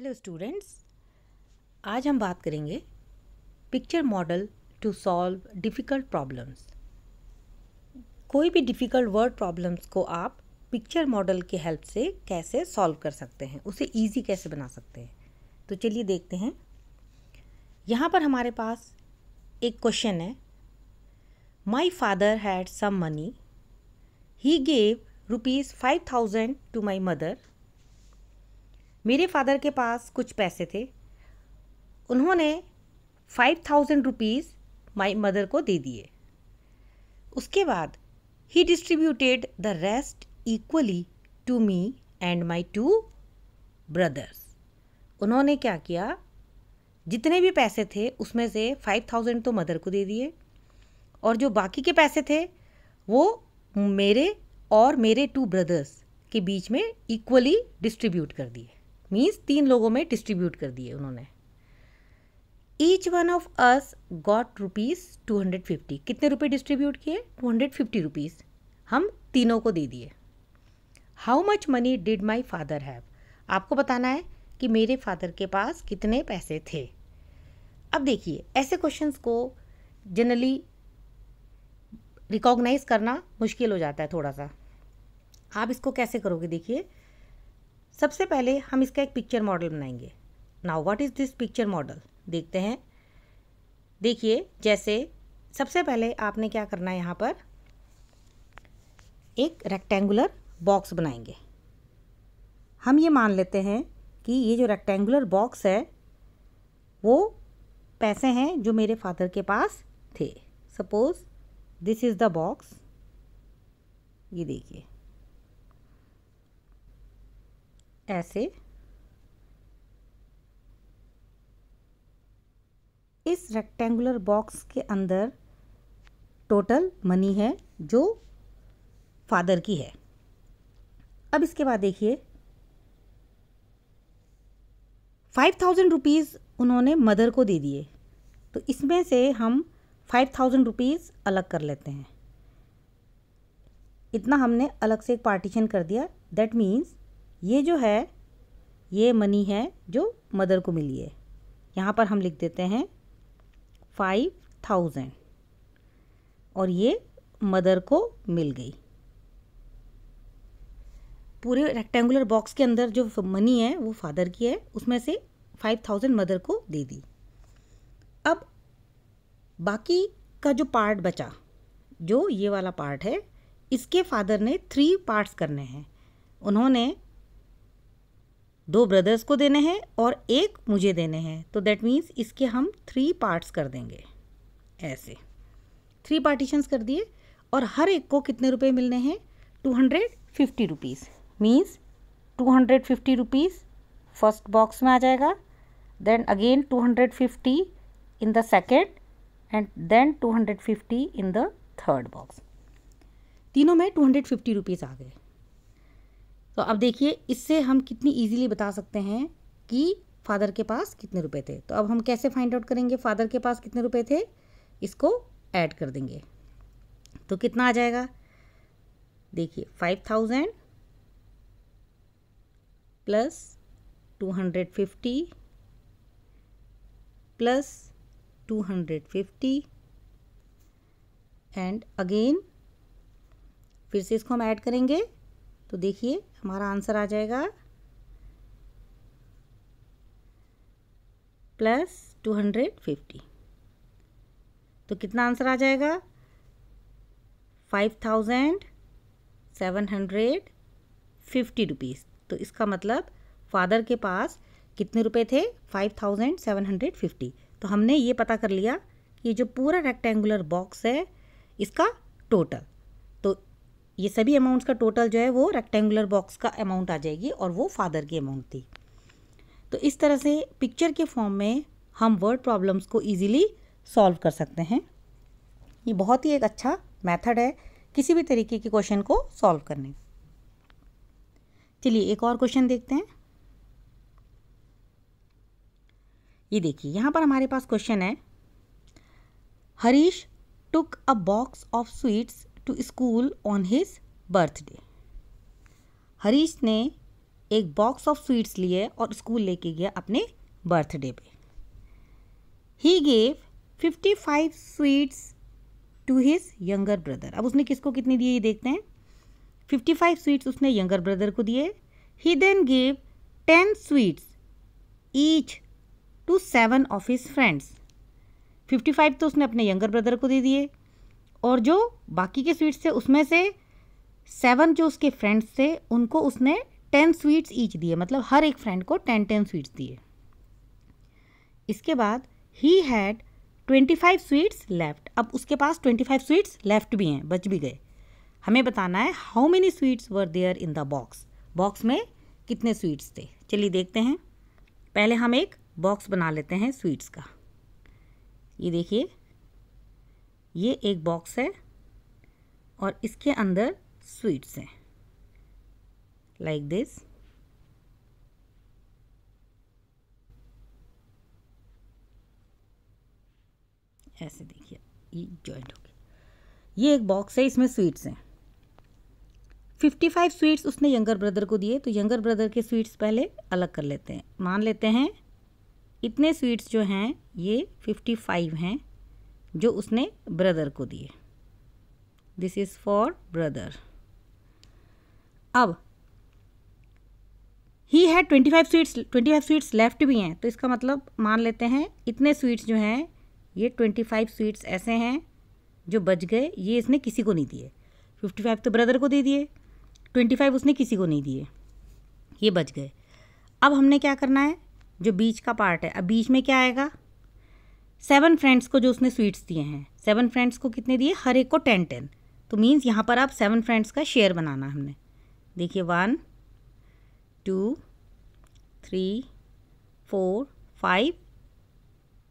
hello students आज हम बात करेंगे picture model to solve difficult problems कोई भी डिफ़िकल्ट वर्ड प्रॉब्लम्स को आप पिक्चर मॉडल के हेल्प से कैसे सॉल्व कर सकते हैं उसे इजी कैसे बना सकते हैं तो चलिए देखते हैं यहाँ पर हमारे पास एक क्वेश्चन है my father had some money he gave rupees five thousand to my mother मेरे फादर के पास कुछ पैसे थे उन्होंने five thousand rupees my mother को दे दिए उसके बाद he distributed the rest equally to me and my two brothers उन्होंने क्या किया जितने भी पैसे थे उसमें से फाइव थाउजेंड तो मदर को दे दिए और जो बाकी के पैसे थे वो मेरे और मेरे टू ब्रदर्स के बीच में इक्वली डिस्ट्रीब्यूट कर दिए मीन्स तीन लोगों में डिस्ट्रीब्यूट कर दिए उन्होंने each one of us got rupees two hundred fifty कितने रुपए डिस्ट्रीब्यूट किए टू हंड्रेड फिफ्टी रुपीज़ हम तीनों को दे दिए how much money did my father have आपको बताना है कि मेरे फादर के पास कितने पैसे थे अब देखिए ऐसे क्वेश्चंस को जनरली रिकॉग्नाइज करना मुश्किल हो जाता है थोड़ा सा आप इसको कैसे करोगे देखिए सबसे पहले हम इसका एक पिक्चर मॉडल बनाएंगे now what is this picture model देखते हैं देखिए जैसे सबसे पहले आपने क्या करना है यहाँ पर एक रेक्टेंगुलर बॉक्स बनाएंगे हम ये मान लेते हैं कि ये जो रेक्टेंगुलर बॉक्स है वो पैसे हैं जो मेरे फादर के पास थे suppose this is the box ये देखिए ऐसे इस रेक्टेंगुलर बॉक्स के अंदर टोटल मनी है जो फादर की है अब इसके बाद देखिए फाइव थाउजेंड रुपीज़ उन्होंने मदर को दे दिए तो इसमें से हम फाइव थाउजेंड रुपीज़ अलग कर लेते हैं इतना हमने अलग से एक पार्टीशन कर दिया दैट मीन्स ये जो है ये मनी है जो मदर को मिली है यहाँ पर हम लिख देते हैं फाइव थाउजेंड और ये मदर को मिल गई पूरे रेक्टेंगुलर बॉक्स के अंदर जो मनी है वो फादर की है उसमें से फाइव थाउजेंड मदर को दे दी अब बाकी का जो पार्ट बचा जो ये वाला पार्ट है इसके फादर ने थ्री पार्ट्स करने हैं उन्होंने दो ब्रदर्स को देने हैं और एक मुझे देने हैं तो दैट मीन्स इसके हम थ्री पार्ट्स कर देंगे ऐसे थ्री पार्टीशंस कर दिए और हर एक को कितने रुपए मिलने हैं two hundred fifty rupees means two hundred fifty rupees first box में आ जाएगा then again two hundred fifty in the second and then two hundred fifty in the third box तीनों में टू हंड्रेड फिफ्टी रुपीज़ आ गए तो अब देखिए इससे हम कितनी ईजिली बता सकते हैं कि फादर के पास कितने रुपए थे तो अब हम कैसे फाइंड आउट करेंगे फादर के पास कितने रुपए थे इसको ऐड कर देंगे तो कितना आ जाएगा देखिए five thousand plus two hundred fifty plus two hundred fifty and again फिर से इसको हम ऐड करेंगे तो देखिए हमारा आंसर आ जाएगा प्लस टू हंड्रेड फिफ्टी तो कितना आंसर आ जाएगा five thousand seven hundred fifty rupees तो इसका मतलब फादर के पास कितने रुपए थे five thousand seven hundred fifty तो हमने ये पता कर लिया कि जो पूरा रेक्टेंगुलर बॉक्स है इसका टोटल ये सभी अमाउंट्स का टोटल जो है वो रेक्टेंगुलर बॉक्स का अमाउंट आ जाएगी और वो फादर की अमाउंट थी तो इस तरह से पिक्चर के फॉर्म में हम वर्ड प्रॉब्लम्स को ईजिली सॉल्व कर सकते हैं ये बहुत ही एक अच्छा मैथड है किसी भी तरीके के क्वेश्चन को सॉल्व करने चलिए एक और क्वेश्चन देखते हैं ये देखिए यहाँ पर हमारे पास क्वेश्चन है Harish took a box of sweets to school on his birthday Harish ने एक बॉक्स ऑफ स्वीट्स लिए और स्कूल लेके गया अपने बर्थडे पे ही gave fifty five sweets to his younger brother अब उसने किसको कितने दिए ये देखते हैं फिफ्टी फाइव स्वीट्स उसने यंगर ब्रदर को दिए ही then gave ten sweets each to seven of his friends fifty five तो उसने अपने यंगर ब्रदर को दे दिए और जो बाकी के स्वीट्स थे उसमें से सेवन जो उसके फ्रेंड्स थे उनको उसने टेन स्वीट्स ईच दिए मतलब हर एक फ्रेंड को टेन टेन स्वीट्स दिए इसके बाद ही had twenty five sweets left अब उसके पास ट्वेंटी फाइव स्वीट्स लेफ्ट भी हैं बच भी गए हमें बताना है how many sweets were there in the box box में कितने स्वीट्स थे चलिए देखते हैं पहले हम एक बॉक्स बना लेते हैं स्वीट्स का ये देखिए ये एक बॉक्स है और इसके अंदर स्वीट्स हैं लाइक दिस ऐसे देखिए ये जॉइंट हो गया ये एक बॉक्स है इसमें स्वीट्स हैं फिफ्टी फाइव स्वीट्स उसने यंगर ब्रदर को दिए तो यंगर ब्रदर के स्वीट्स पहले अलग कर लेते हैं मान लेते हैं इतने स्वीट्स जो हैं ये फिफ्टी फाइव हैं जो उसने ब्रदर को दिए दिस इज़ फॉर ब्रदर अब ही है twenty five sweets twenty five sweets left भी हैं तो इसका मतलब मान लेते हैं इतने स्वीट्स जो हैं ये ट्वेंटी फाइव स्वीट्स ऐसे हैं जो बच गए ये इसने किसी को नहीं दिए फिफ्टी फाइव तो ब्रदर को दे दिए ट्वेंटी फाइव उसने किसी को नहीं दिए ये बच गए अब हमने क्या करना है जो बीच का पार्ट है अब बीच में क्या आएगा सेवन फ्रेंड्स को जो उसने स्वीट्स दिए हैं सेवन फ्रेंड्स को कितने दिए हर एक को टेन टेन तो मीन्स यहाँ पर आप सेवन फ्रेंड्स का शेयर बनाना हमने देखिए one two three four five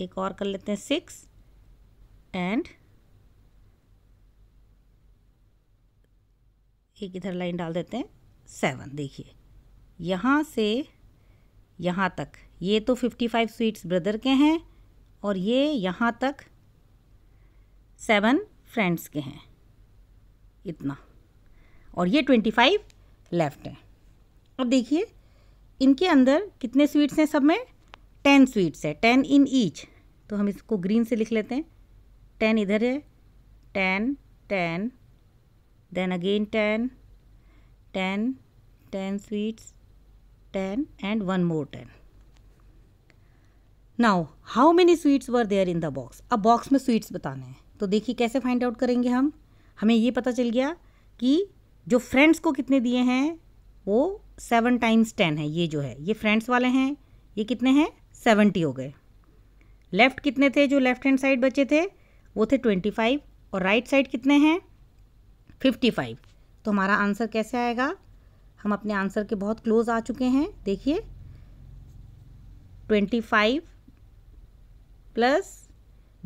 एक और कर लेते हैं सिक्स एंड एक इधर लाइन डाल देते हैं सेवन देखिए यहाँ से यहाँ तक ये तो फिफ्टी फाइव स्वीट्स ब्रदर के हैं और ये यहाँ तक सेवन फ्रेंड्स के हैं इतना और ये ट्वेंटी फाइव लेफ्ट हैं अब देखिए इनके अंदर कितने स्वीट्स हैं सब में टेन स्वीट्स है टेन इन ईच तो हम इसको ग्रीन से लिख लेते हैं टेन इधर है ten ten then again ten ten ten sweets ten and one more ten now how many sweets were there in the box अब बॉक्स में स्वीट्स बताने हैं तो देखिए कैसे फाइंड आउट करेंगे हम हमें ये पता चल गया कि जो फ्रेंड्स को कितने दिए हैं वो सेवन टाइम्स टेन है ये जो है ये फ्रेंड्स वाले हैं ये कितने हैं सेवेंटी हो गए लेफ़्ट कितने थे जो लेफ़्ट हैंड साइड बचे थे वो थे ट्वेंटी फाइव और राइट right साइड कितने हैं फिफ्टी फाइव तो हमारा आंसर कैसे आएगा हम अपने आंसर के बहुत क्लोज आ चुके हैं देखिए ट्वेंटी फाइव प्लस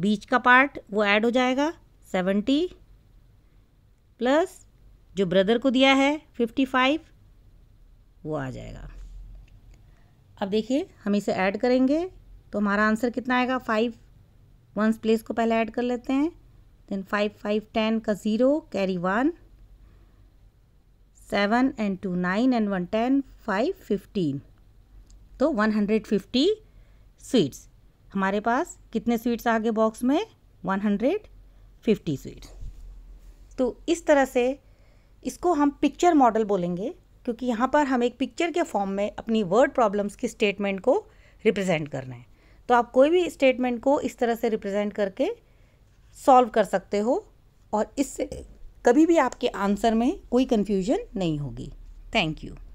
बीच का पार्ट वो ऐड हो जाएगा सेवेंटी प्लस जो ब्रदर को दिया है फिफ्टी फाइव वो आ जाएगा अब देखिए हम इसे ऐड करेंगे तो हमारा आंसर कितना आएगा फाइव वंस प्लेस को पहले ऐड कर लेते हैं देन फाइव फाइव टेन का zero carry one seven and two nine and one ten five fifteen तो वन हंड्रेड फिफ्टी स्वीट्स हमारे पास कितने स्वीट्स आ गए बॉक्स में वन हंड्रेड फिफ्टी स्वीट्स तो इस तरह से इसको हम पिक्चर मॉडल बोलेंगे क्योंकि यहाँ पर हम एक पिक्चर के फॉर्म में अपनी वर्ड प्रॉब्लम्स की स्टेटमेंट को रिप्रेजेंट कर रहे हैं तो आप कोई भी स्टेटमेंट को इस तरह से रिप्रेजेंट करके सॉल्व कर सकते हो और इससे कभी भी आपके आंसर में कोई कन्फ्यूजन नहीं होगी थैंक यू